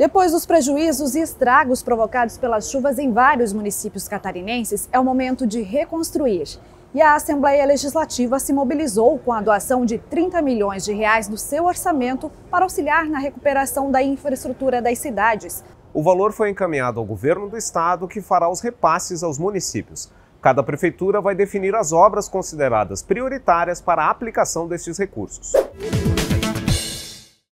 Depois dos prejuízos e estragos provocados pelas chuvas em vários municípios catarinenses, é o momento de reconstruir. E a Assembleia Legislativa se mobilizou com a doação de 30 milhões de reais do seu orçamento para auxiliar na recuperação da infraestrutura das cidades. O valor foi encaminhado ao governo do estado, que fará os repasses aos municípios. Cada prefeitura vai definir as obras consideradas prioritárias para a aplicação destes recursos.